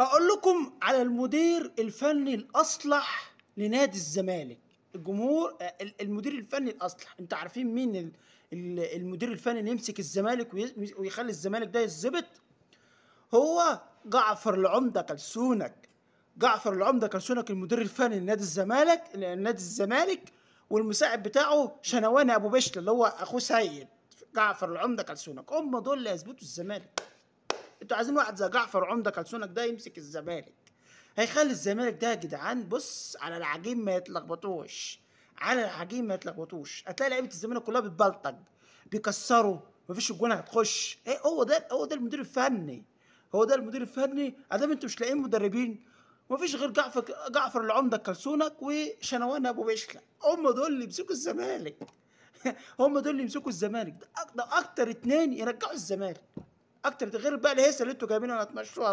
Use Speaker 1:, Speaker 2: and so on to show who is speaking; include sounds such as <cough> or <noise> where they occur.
Speaker 1: هقول لكم على المدير الفني الاصلح لنادي الزمالك الجمهور المدير الفني الاصلح انتوا عارفين مين المدير الفني اللي يمسك الزمالك ويخلي الزمالك ده يتظبط هو جعفر العمده كلسونك جعفر العمده كلسونك المدير الفني لنادي الزمالك لنادي الزمالك والمساعد بتاعه شنواني ابو بشله اللي هو اخوه سيد جعفر العمده كلسونك هم دول اللي يظبطوا الزمالك انتوا عايزين واحد زي جعفر عمده كلسونك ده يمسك الزمالك هيخلي الزمالك ده يا جدعان بص على العجين ما يتلخبطوش على العجين ما يتلخبطوش هتلاقي لعيبه الزمالك كلها بتبلطج بيكسروا مفيش الجون هتخش ايه هو ده هو ده المدير الفني هو ده المدير الفني ادام انتوا مش لاقيين مدربين مفيش غير جعفر جعفر العمده كلسونك وشنوان ابو بشله هم دول اللي يمسكوا الزمالك <laughs> هم دول اللي يمسكوا الزمالك ده, ده اكتر اتنين يرجعوا الزمالك اكتر ده غير بقى الهيصه اللي انتوا جايبينها هتمشوها